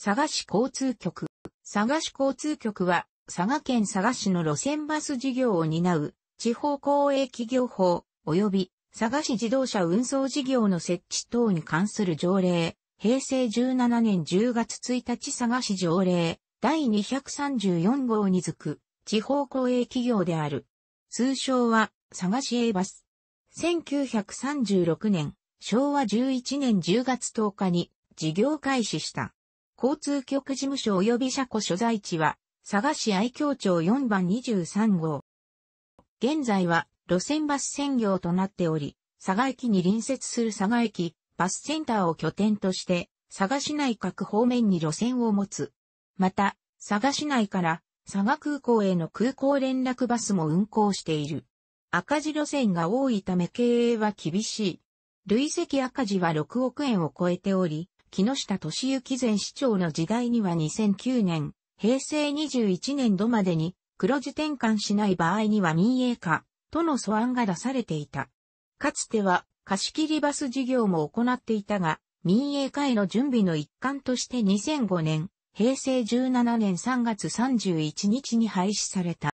佐賀市交通局。佐賀市交通局は、佐賀県佐賀市の路線バス事業を担う、地方公営企業法、及び佐賀市自動車運送事業の設置等に関する条例、平成17年10月1日佐賀市条例、第234号に付く、地方公営企業である。通称は、佐賀市営バス。1936年、昭和11年10月10日に、事業開始した。交通局事務所及び車庫所在地は、佐賀市愛京町4番23号。現在は、路線バス専業となっており、佐賀駅に隣接する佐賀駅、バスセンターを拠点として、佐賀市内各方面に路線を持つ。また、佐賀市内から佐賀空港への空港連絡バスも運行している。赤字路線が多いため経営は厳しい。累積赤字は6億円を超えており、木下敏行前市長の時代には2009年、平成21年度までに黒字転換しない場合には民営化との素案が出されていた。かつては貸切バス事業も行っていたが、民営化への準備の一環として2005年、平成17年3月31日に廃止された。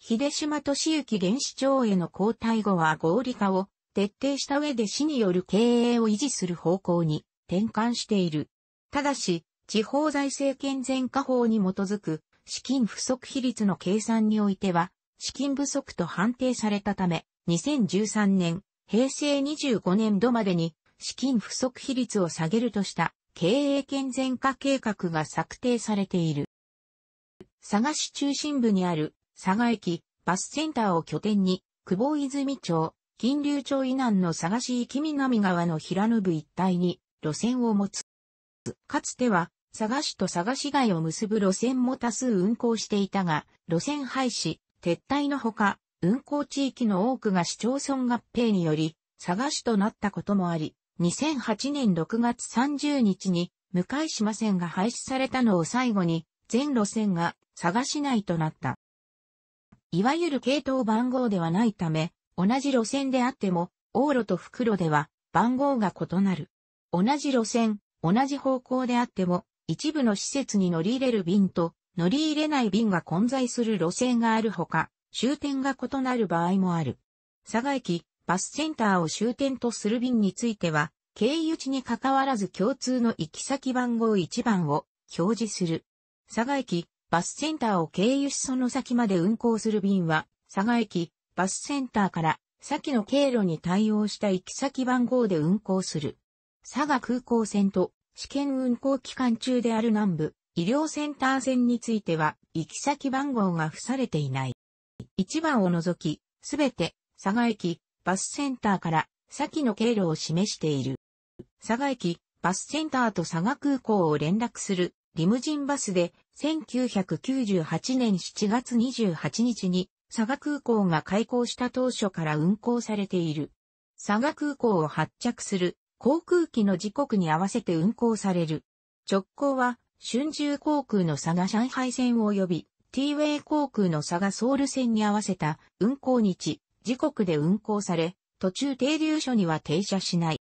秀島敏行現市長への交代後は合理化を徹底した上で市による経営を維持する方向に転換している。ただし、地方財政健全化法に基づく資金不足比率の計算においては、資金不足と判定されたため、2013年、平成25年度までに資金不足比率を下げるとした経営健全化計画が策定されている。佐賀市中心部にある佐賀駅バスセンターを拠点に、久保泉町、金流町以南の佐賀市域南側の平野部一帯に路線を持つ。かつては、佐賀市と佐賀市街を結ぶ路線も多数運行していたが、路線廃止、撤退のほか、運行地域の多くが市町村合併により、佐賀市となったこともあり、2008年6月30日に、向島線が廃止されたのを最後に、全路線が佐賀市内となった。いわゆる系統番号ではないため、同じ路線であっても、往路と袋では番号が異なる。同じ路線、同じ方向であっても、一部の施設に乗り入れる便と、乗り入れない便が混在する路線があるほか、終点が異なる場合もある。佐賀駅、バスセンターを終点とする便については、経由地に関わらず共通の行き先番号1番を表示する。佐賀駅、バスセンターを経由しその先まで運行する便は、佐賀駅、バスセンターから先の経路に対応した行き先番号で運行する。佐賀空港線と試験運行期間中である南部医療センター線については行き先番号が付されていない。1番を除き、すべて佐賀駅バスセンターから先の経路を示している。佐賀駅バスセンターと佐賀空港を連絡するリムジンバスで1998年7月28日に佐賀空港が開港した当初から運行されている。佐賀空港を発着する航空機の時刻に合わせて運航される。直行は、春秋航空の佐賀上海線及び、t w a イ航空の佐賀ソウル線に合わせた運航日、時刻で運航され、途中停留所には停車しない。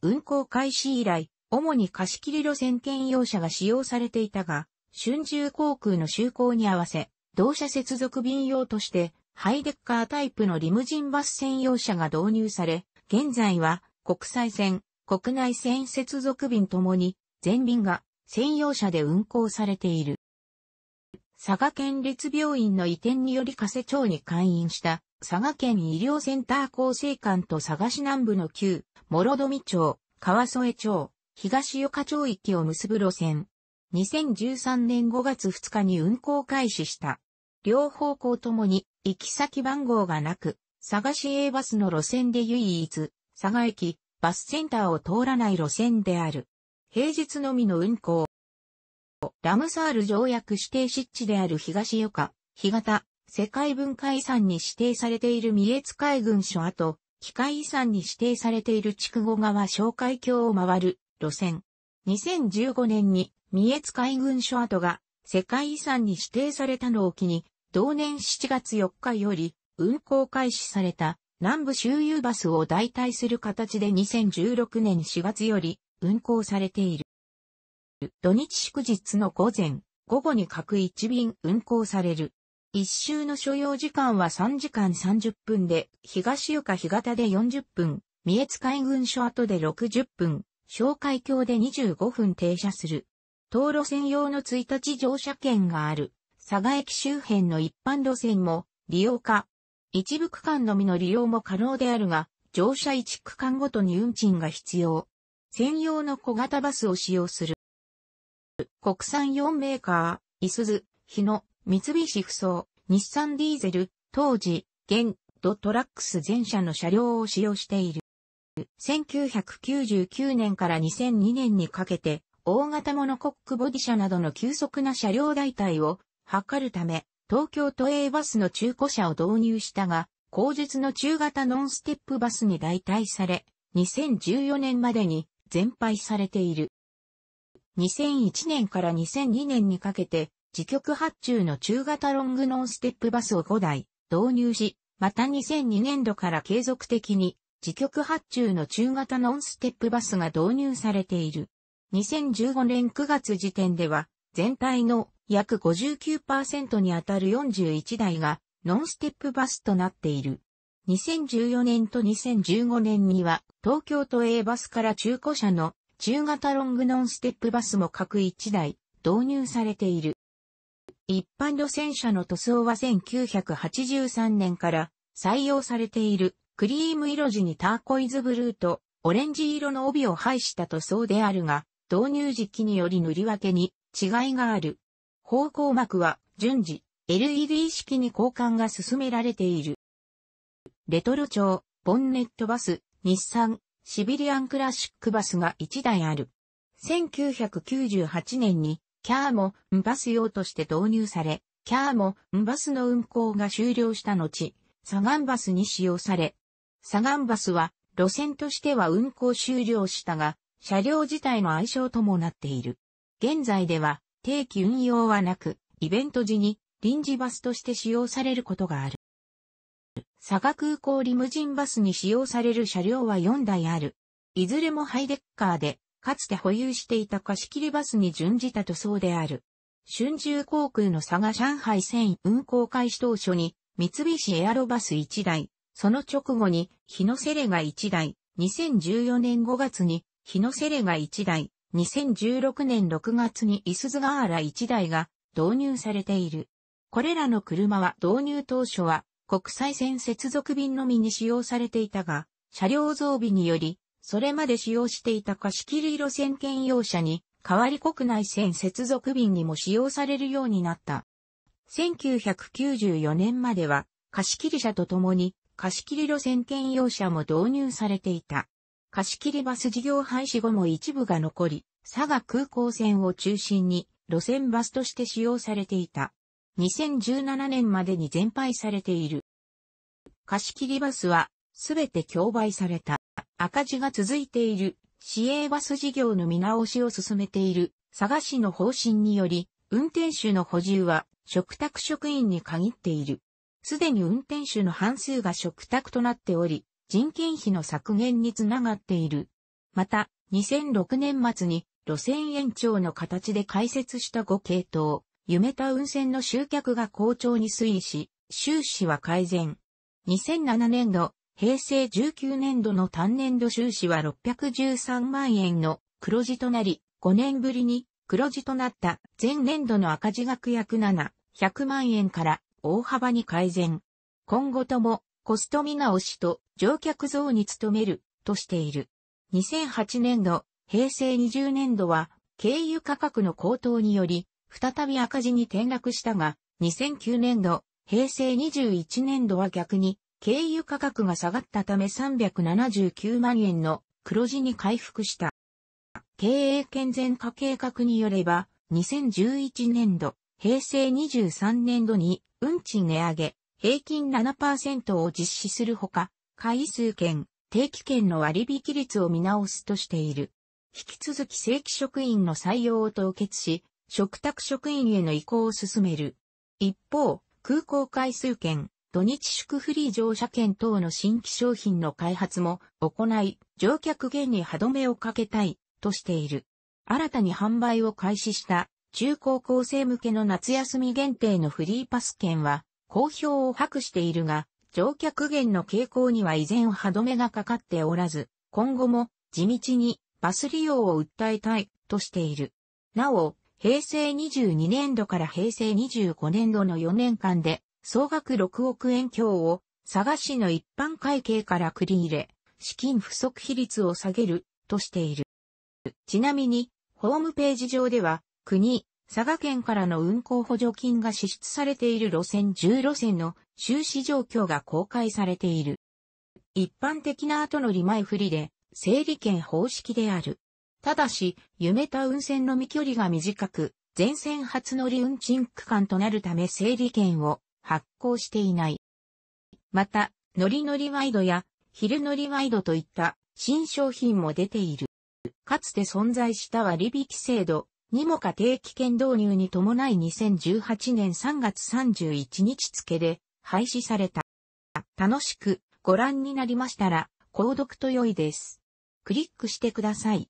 運行開始以来、主に貸し切り路線兼用車が使用されていたが、春秋航空の就航に合わせ、同社接続便用として、ハイデッカータイプのリムジンバス専用車が導入され、現在は国際線、国内線接続便ともに、全便が専用車で運行されている。佐賀県立病院の移転により加瀬町に開院した佐賀県医療センター厚生館と佐賀市南部の旧諸富町、川添町、東岡町域を結ぶ路線。2013年5月2日に運行開始した。両方向ともに行き先番号がなく、佐賀市営バスの路線で唯一佐賀駅、バスセンターを通らない路線である。平日のみの運行。ラムサール条約指定湿地である東与干潟、世界文化遺産に指定されている三重津海軍所跡、機械遺産に指定されている筑後川紹海橋を回る路線。2015年に三重津海軍所跡が世界遺産に指定されたのを機に、同年7月4日より運行開始された南部周遊バスを代替する形で2016年4月より運行されている。土日祝日の午前、午後に各1便運行される。一周の所要時間は3時間30分で、東床干潟で40分、三重津海軍所跡で60分、小海峡で25分停車する。道路専用の1日乗車券がある、佐賀駅周辺の一般路線も利用可一部区間のみの利用も可能であるが、乗車一区間ごとに運賃が必要。専用の小型バスを使用する。国産4メーカー、イスズ、日野、三菱ふそう、日産ディーゼル、当時、現、ドトラックス全車の車両を使用している。1999年から2002年にかけて、大型モノコックボディ車などの急速な車両代替を図るため、東京都営バスの中古車を導入したが、後日の中型ノンステップバスに代替され、2014年までに全廃されている。2001年から2002年にかけて、自局発注の中型ロングノンステップバスを5台導入し、また2002年度から継続的に、自局発注の中型ノンステップバスが導入されている。2015年9月時点では、全体の約59%にあたる41台がノンステップバスとなっている。2014年と2015年には東京都 A バスから中古車の中型ロングノンステップバスも各1台導入されている。一般路線車の塗装は1983年から採用されているクリーム色地にターコイズブルーとオレンジ色の帯を配した塗装であるが、導入時期により塗り分けに違いがある。方向膜は順次 LED 式に交換が進められている。レトロ調、ボンネットバス、日産、シビリアンクラシックバスが1台ある。1998年にキャーもンバス用として導入され、キャーもンバスの運行が終了した後、サガンバスに使用され、サガンバスは路線としては運行終了したが、車両自体の愛称ともなっている。現在では定期運用はなく、イベント時に臨時バスとして使用されることがある。佐賀空港リムジンバスに使用される車両は4台ある。いずれもハイデッカーで、かつて保有していた貸し切りバスに準じた塗装である。春秋航空の佐賀上海線運行開始当初に、三菱エアロバス1台、その直後に日野セレが1台、2014年5月に日野セレが1台、2016年6月にイスズガーラ1台が導入されている。これらの車は導入当初は国際線接続便のみに使用されていたが、車両増備により、それまで使用していた貸切路線兼用車に、代わり国内線接続便にも使用されるようになった。1994年までは、貸切車とともに、貸切路線兼用車も導入されていた。貸切バス事業廃止後も一部が残り、佐賀空港線を中心に路線バスとして使用されていた。2017年までに全廃されている。貸切バスはすべて競売された。赤字が続いている市営バス事業の見直しを進めている佐賀市の方針により、運転手の補充は食卓職員に限っている。すでに運転手の半数が食卓となっており、人件費の削減につながっている。また、2006年末に路線延長の形で開設した5系統、夢田運線の集客が好調に推移し、収支は改善。2007年度、平成19年度の単年度収支は613万円の黒字となり、5年ぶりに黒字となった前年度の赤字額約7、100万円から大幅に改善。今後ともコスト見直しと乗客増に努めるとしている。2008年度、平成20年度は、軽油価格の高騰により、再び赤字に転落したが、2009年度、平成21年度は逆に、軽油価格が下がったため379万円の黒字に回復した。経営健全化計画によれば、2011年度、平成23年度に運賃値上げ、平均7%を実施するほか、回数券、定期券の割引率を見直すとしている。引き続き正規職員の採用を凍結し、嘱託職員への移行を進める。一方、空港回数券、土日祝フリー乗車券等の新規商品の開発も行い、乗客減に歯止めをかけたい、としている。新たに販売を開始した中高校生向けの夏休み限定のフリーパス券は、好評を博しているが、乗客減の傾向には依然歯止めがかかっておらず、今後も地道にバス利用を訴えたいとしている。なお、平成22年度から平成25年度の4年間で総額6億円強を佐賀市の一般会計から繰り入れ、資金不足比率を下げるとしている。ちなみに、ホームページ上では、国、佐賀県からの運行補助金が支出されている路線10路線の収支状況が公開されている。一般的な後乗り前振りで、整理券方式である。ただし、夢田運線の未距離が短く、全線初乗り運賃区間となるため整理券を発行していない。また、乗り乗りワイドや昼乗りワイドといった新商品も出ている。かつて存在した割引制度にもか定期券導入に伴い2018年3月31日付で廃止された。楽しくご覧になりましたら、購読と良いです。クリックしてください。